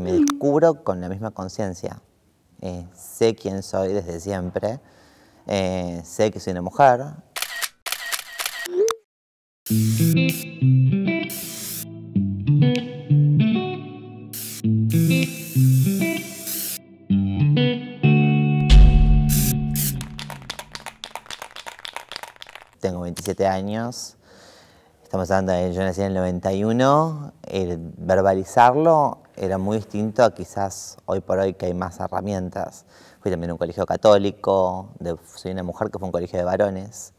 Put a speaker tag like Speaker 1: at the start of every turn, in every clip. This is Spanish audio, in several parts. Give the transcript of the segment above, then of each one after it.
Speaker 1: me descubro con la misma conciencia. Eh, sé quién soy desde siempre, eh, sé que soy una mujer. Tengo 27 años, estamos hablando de yo nací en el 91, el verbalizarlo era muy distinto a quizás hoy por hoy que hay más herramientas. Fui también a un colegio católico, soy una mujer que fue un colegio de varones,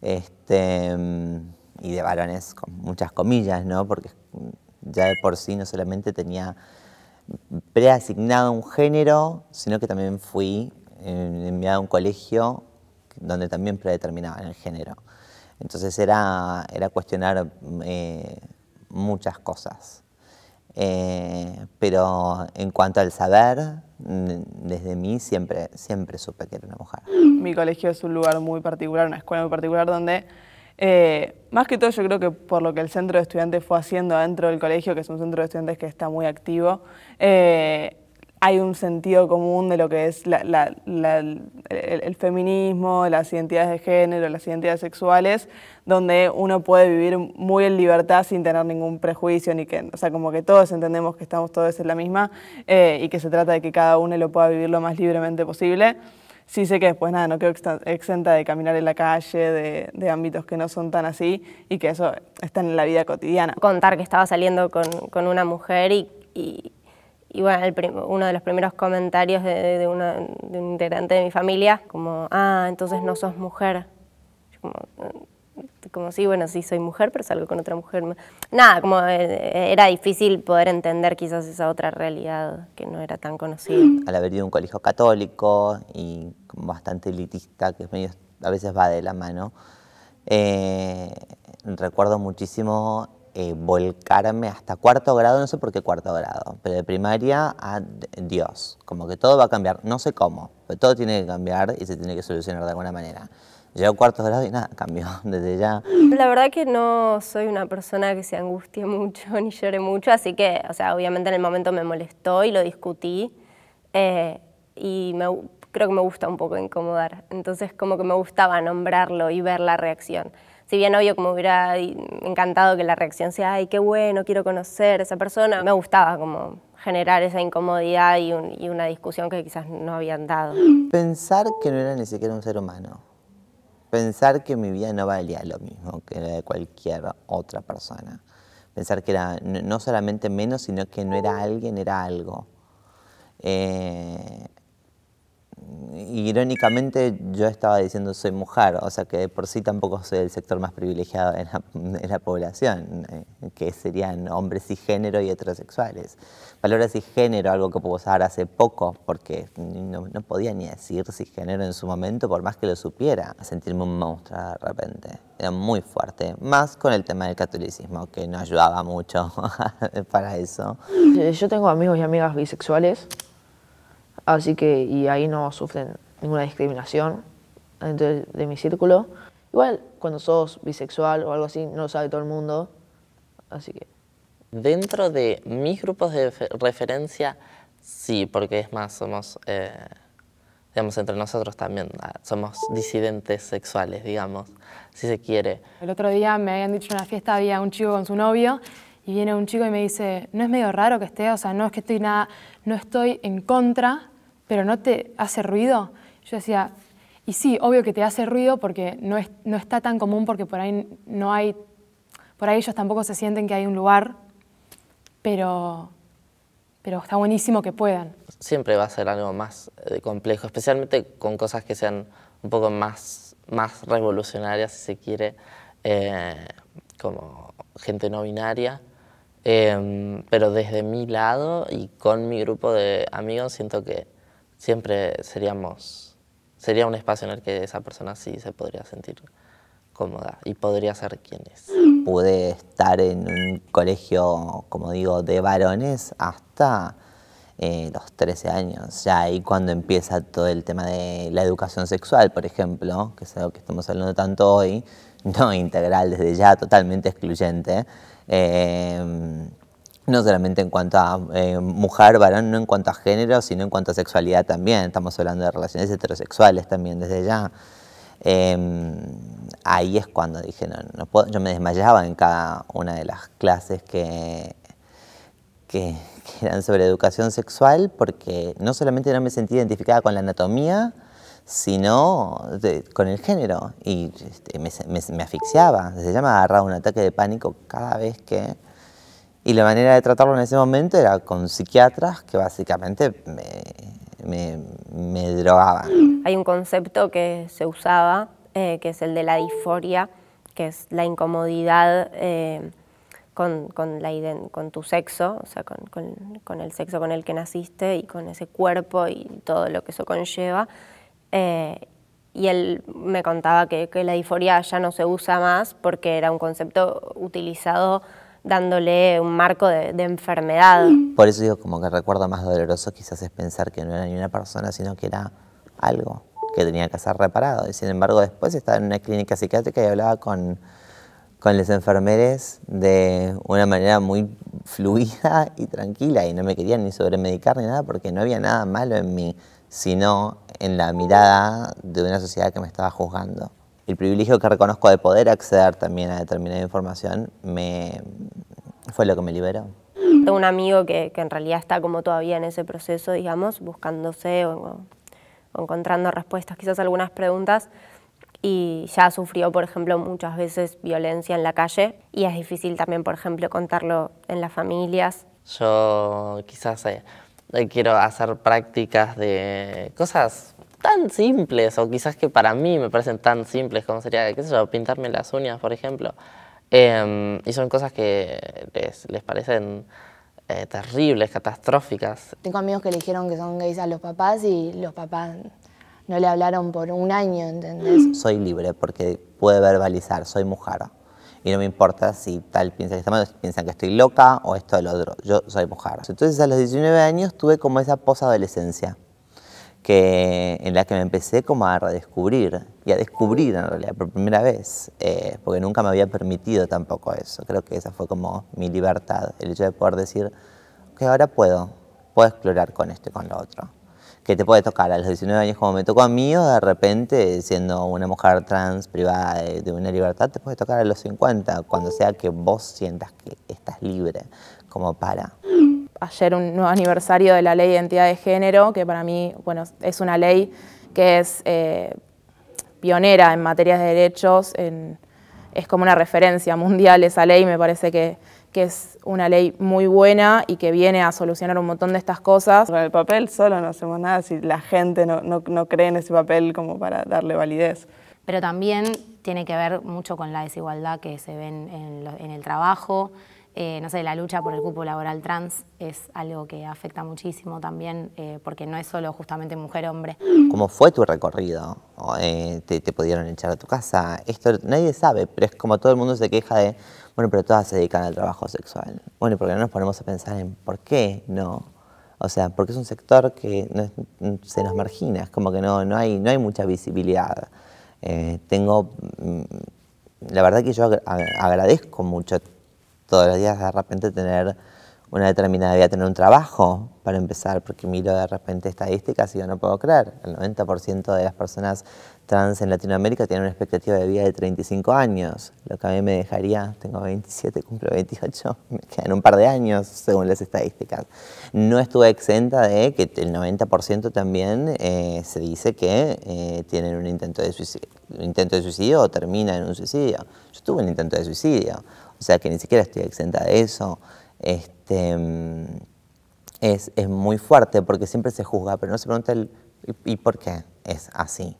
Speaker 1: este, y de varones con muchas comillas, ¿no? Porque ya de por sí no solamente tenía preasignado un género, sino que también fui enviado a un colegio donde también predeterminaban el género. Entonces era, cuestionar eh, muchas cosas. Eh, pero en cuanto al saber, desde mí siempre, siempre supe que era una mujer. Mi colegio es un lugar muy particular, una escuela muy particular donde, eh, más que todo yo creo que por lo que el centro de estudiantes fue haciendo dentro del colegio, que es un centro de estudiantes que está muy activo, eh, hay un sentido común de lo que es el, feminismo, las identidades de género, las identidades sexuales, donde uno puede vivir muy en libertad sin tener ningún prejuicio, ni que, o sea, como que todos entendemos que estamos todos en la misma eh, y que se trata de que cada uno lo pueda vivir lo más libremente posible. Sí sé que después, nada, no quedo exenta de caminar en la calle, de, ámbitos que no son tan así y que eso está en la vida cotidiana. Contar que
Speaker 2: estaba saliendo con, una mujer y y bueno, uno de los primeros comentarios de, un integrante de mi familia, como, ah, entonces no sos mujer. como, eh, como, sí, bueno, sí soy mujer, pero salgo con otra mujer. Nada, como eh, eh, era difícil poder entender quizás esa otra realidad que no era tan conocida.
Speaker 1: Al haber ido a un colegio católico y bastante elitista, que a veces va de la mano, recuerdo muchísimo eh, volcarme hasta cuarto grado, no sé por qué cuarto grado, pero de primaria a Dios, como que todo va a cambiar, no sé cómo, pero todo tiene que cambiar y se tiene que solucionar de alguna manera. Llego cuarto grado y nada, cambió desde ya.
Speaker 2: La verdad que no soy una persona que se angustie mucho ni llore mucho, así que, o sea, obviamente en el momento me molestó y lo discutí eh, y creo que me gusta un poco incomodar, entonces como que me gustaba nombrarlo y ver la reacción. Si bien obvio como hubiera encantado que la reacción sea, ay, qué bueno, quiero conocer a esa persona, me gustaba como generar esa incomodidad y, una discusión que quizás no habían dado.
Speaker 1: Pensar que no era ni siquiera un ser humano. Pensar que mi vida no valía lo mismo que la de cualquier otra persona. Pensar que era no solamente menos, sino que no era alguien, era algo. Eh, irónicamente yo estaba diciendo soy mujer, o sea que de por sí tampoco soy el sector más privilegiado en la, población, eh, que serían hombres cisgénero y heterosexuales. y género algo que puedo usar hace poco, porque no, podía ni decir cisgénero en su momento, por más que lo supiera, sentirme un monstruo de repente. Era muy fuerte, más con el tema del catolicismo, que no ayudaba mucho para eso.
Speaker 3: Eh, yo tengo amigos y amigas bisexuales Así que, y ahí no sufren ninguna discriminación dentro de mi círculo. Igual, cuando sos bisexual o algo así, no lo sabe todo el mundo, así que... Dentro de mis grupos de referencia, sí, porque es más, somos, eh, digamos, entre nosotros también, ah, somos disidentes sexuales, digamos, si se quiere. El otro día me habían dicho en una fiesta, había un chico con su novio, y viene un chico y me dice, no es medio raro que esté, o sea, no es que estoy nada,
Speaker 1: no estoy en contra, pero no te hace ruido. Yo decía, y sí, obvio que te hace ruido porque no, es, no está tan común porque por ahí no hay,
Speaker 3: por ahí ellos tampoco se sienten que hay un lugar, pero, pero está buenísimo que puedan. Siempre va a ser algo más eh, complejo, especialmente con cosas que sean un poco más, más revolucionarias, si se quiere, eh, como gente no binaria. Em, pero desde mi lado y con mi grupo de amigos siento que siempre seríamos, sería un espacio en el que esa persona sí se podría sentir cómoda y podría ser quien es.
Speaker 1: Pude estar en un colegio, como digo, de varones hasta eh, los 13 años, ya ahí cuando empieza todo el tema de la educación sexual, por ejemplo, que es algo que estamos hablando tanto hoy, no integral desde ya, totalmente excluyente. Eh, no solamente en cuanto a eh, mujer, varón, no en cuanto a género, sino en cuanto a sexualidad también. Estamos hablando de relaciones heterosexuales también desde ya. Em, ahí es cuando dije, no, puedo, yo me desmayaba en cada una de las clases que, que, eran sobre educación sexual, porque no solamente no me sentía identificada con la anatomía, sino con el género. Y este, me, me, asfixiaba, desde ya me agarraba un ataque de pánico cada vez que y la manera de tratarlo en ese momento era con psiquiatras que básicamente me, me, me drogaban.
Speaker 2: Hay un concepto que se usaba, eh, que es el de la disforia, que es la incomodidad eh, con, con, la, con, tu sexo, o sea, con, con, el sexo con el que naciste y con ese cuerpo y todo lo que eso conlleva. Eh, y él me contaba que, que, la disforia ya no se usa más porque era un concepto utilizado dándole un marco de, enfermedad.
Speaker 1: Por eso digo, como que el recuerdo más doloroso quizás es pensar que no era ni una persona, sino que era algo que tenía que ser reparado. Y sin embargo, después estaba en una clínica psiquiátrica y hablaba con, con los enfermeres de una manera muy fluida y tranquila y no me querían ni sobremedicar ni nada porque no había nada malo en mí, sino en la mirada de una sociedad que me estaba juzgando el privilegio que reconozco de poder acceder también a determinada información me, fue lo que me liberó.
Speaker 2: Tengo un amigo que, que en realidad está como todavía en ese proceso, digamos, buscándose o, encontrando respuestas, quizás algunas preguntas, y ya sufrió, por ejemplo, muchas veces violencia en la calle y es difícil también, por ejemplo, contarlo en las familias.
Speaker 3: Yo quizás eh, eh, quiero hacer prácticas de cosas tan simples o quizás que para mí me parecen tan simples como sería, qué sé yo, pintarme las uñas, por ejemplo. Em, y son cosas que les, les parecen eh, terribles, catastróficas. Tengo amigos que le dijeron que son gays a los papás y los papás no le hablaron por un año, ¿entendés?
Speaker 1: Soy libre porque puede verbalizar, soy mujer. Y no me importa si tal piensa que está mal, piensan que estoy loca o esto o lo otro. Yo soy mujer. Entonces a los 19 años tuve como esa posadolescencia que, en la que me empecé como a redescubrir y a descubrir en realidad por primera vez, eh, porque nunca me había permitido tampoco eso. Creo que esa fue como mi libertad, el hecho de poder decir que ahora puedo, puedo explorar con esto y con lo otro. Que te puede tocar a los 19 años como me tocó a mí o de repente siendo una mujer trans privada de, una libertad, te puede tocar a los 50, cuando sea que vos sientas que estás libre, como para
Speaker 2: ayer un nuevo aniversario de la ley de identidad de género, que para mí bueno, es una ley que es eh, pionera en materia de derechos, es como una referencia mundial esa ley, me parece que, es una ley muy buena y que viene a solucionar un montón de estas
Speaker 1: cosas. Con el papel solo no hacemos nada si la gente no, cree en ese papel como para darle validez.
Speaker 2: Pero también tiene que ver mucho con la desigualdad que se ve en el trabajo, eh, no sé, la lucha por el cupo laboral trans es algo que afecta muchísimo también, eh, porque no es solo justamente mujer-hombre.
Speaker 1: ¿Cómo fue tu recorrido? Eh, te, pudieron echar a tu casa? Esto nadie sabe, pero es como todo el mundo se queja de, bueno, pero todas se dedican al trabajo sexual. Bueno, porque no nos ponemos a pensar en por qué no? O sea, porque es un sector que mm, se nos margina, es como que no, no, hay, no hay mucha visibilidad. tengo, mm, la verdad que yo agradezco mucho todos los días de repente tener una determinada vida, tener un trabajo para empezar, porque miro de repente estadísticas y yo no puedo creer. El 90% de las personas trans en Latinoamérica tienen una expectativa de vida de 35 años, lo que a mí me dejaría, tengo 27, cumplo 28, me quedan un par de años según las estadísticas. No estuve exenta de que el 90% también eh, se dice que eh, tienen un intento de un intento de suicidio o termina en un suicidio. Yo tuve un intento de suicidio o sea que ni siquiera estoy exenta de eso, este, es, muy fuerte porque siempre se juzga, pero no se pregunta el, ¿y, por qué es así.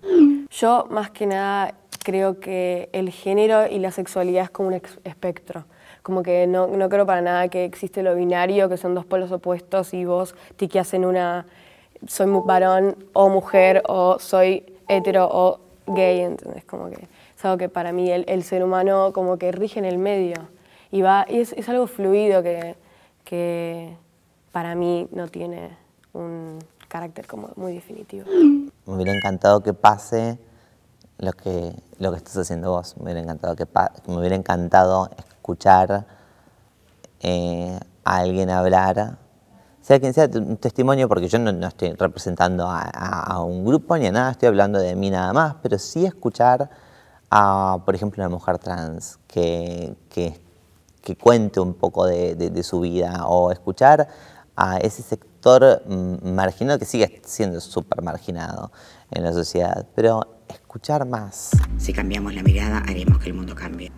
Speaker 2: Yo más que nada creo que el género y la sexualidad es como un espectro. Como que no, creo para nada que existe lo binario, que son dos polos opuestos y vos tiqueas en una, soy varón o mujer o soy hetero o gay, ¿entendés? Como que es que para mí el, ser humano como que rige en el medio y, va, y es, algo fluido que, para mí no tiene un carácter como muy definitivo.
Speaker 1: Me hubiera encantado que pase lo que, lo que estás haciendo vos, me hubiera encantado, que hubiera encantado escuchar eh, a alguien hablar, sea quien sea, un testimonio, porque yo no, estoy representando a, un grupo ni a nada, estoy hablando de mí nada más, pero sí escuchar a, por ejemplo, una mujer trans que, que, cuente un poco de, de, su vida o escuchar a ese sector mm, marginado que sigue siendo súper marginado en la sociedad, pero escuchar más. Si cambiamos la mirada, haremos que el mundo cambie.